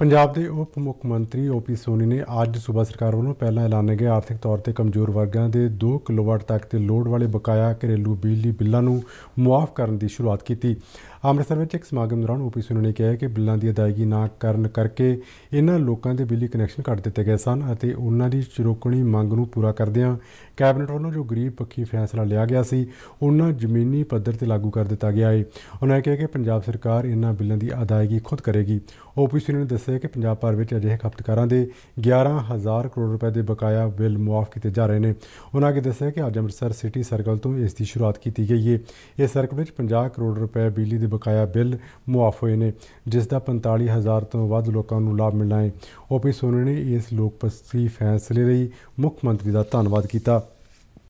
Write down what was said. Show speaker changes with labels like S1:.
S1: ਪੰਜਾਬ ਦੇ ਉਪ ਮੁੱਖ ਮੰਤਰੀ ਓਪੀ ਸੋਨੀ ਨੇ ਅੱਜ ਸੂਬਾ ਸਰਕਾਰ ਵੱਲੋਂ ਪਹਿਲਾਂ ਐਲਾਨੇ ਗਏ ਆਰਥਿਕ ਤੌਰ ਤੇ ਕਮਜ਼ੋਰ ਵਰਗਾਂ ਦੇ 2 ਕਿਲੋਵਾਟ ਤੱਕ ਦੇ ਲੋਡ ਵਾਲੇ ਬਕਾਇਆ ਘਰੇਲੂ ਬਿਜਲੀ ਬਿੱਲਾਂ ਨੂੰ ਮੁਆਫ ਕਰਨ ਦੀ ਸ਼ੁਰੂਆਤ ਕੀਤੀ ਅੰਮ੍ਰਿਤਸਰ ਵਿੱਚ ਇੱਕ ਸਮਾਗਮ ਦੌਰਾਨ ਓਪੀ ਸੋਨੀ ਨੇ ਕਿਹਾ ਕਿ ਬਿੱਲਾਂ ਦੀ ਅਦਾਇਗੀ ਨਾ ਕਰਨ ਕਰਕੇ ਇਹਨਾਂ ਲੋਕਾਂ ਦੇ ਬਿਜਲੀ ਕਨੈਕਸ਼ਨ ਕੱਟ ਦਿੱਤੇ ਗਏ ਸਨ ਅਤੇ ਉਹਨਾਂ ਦੀ ਚਰੋਕਣੀ ਮੰਗ ਨੂੰ ਪੂਰਾ ਕਰਦਿਆਂ ਕੈਬਨਿਟ ਵੱਲੋਂ ਜੋ ਗਰੀਬ ਪੱਖੀ ਫੈਸਲਾ ਲਿਆ ਗਿਆ ਸੀ ਉਹਨਾਂ ਜ਼ਮੀਨੀ ਪੱਧਰ ਤੇ ਲਾਗੂ ਕਰ ਦਿੱਤਾ ਗਿਆ ਹੈ ਉਹਨਾਂ ਨੇ ਕਿਹਾ ਕਿ ਪੰਜਾਬ ਸਰਕਾਰ ਇਹਨਾਂ ਬਿੱਲਾਂ ਦੀ ਅਦਾਇਗੀ ਖੁਦ ਕਰੇਗੀ ਓਪੀ ਸੋਨੀ ਨੇ ਦੱਸਿਆ ਹੈ ਕਿ ਪੰਜਾਬ ਭਰ ਵਿੱਚ ਅਜਿਹੇ ਖਪਤਕਾਰਾਂ ਦੇ 11000 ਕਰੋੜ ਰੁਪਏ ਦੇ ਬਕਾਇਆ ਬਿੱਲ ਮੁਆਫ ਕੀਤੇ ਜਾ ਰਹੇ ਨੇ ਉਹਨਾਂ ਨੇ ਦੱਸਿਆ ਕਿ ਅੱਜ ਅੰਮ੍ਰਿਤਸਰ ਸਿਟੀ ਸਰਕਲ ਤੋਂ ਇਸ ਦੀ ਸ਼ੁਰੂਆਤ ਕੀਤੀ ਗਈ ਹੈ ਇਸ ਸਰਕਲ ਵਿੱਚ 50 ਕਰੋੜ ਰੁਪਏ ਬਿਜਲੀ ਦੇ ਬਕਾਇਆ ਬਿੱਲ ਮੁਆਫ ਹੋਏ ਨੇ ਜਿਸ ਦਾ 45000 ਤੋਂ ਵੱਧ ਲੋਕਾਂ ਨੂੰ ਲਾਭ ਮਿਲਣਾ ਹੈ ਓਪੀ ਸੋਨੇ ਨੇ ਇਸ ਲੋਕਪਸਤੀ ਫੈਸਲੇ ਲਈ ਮੁੱਖ ਮੰਤਰੀ ਦਾ ਧੰਨਵਾਦ ਕੀਤਾ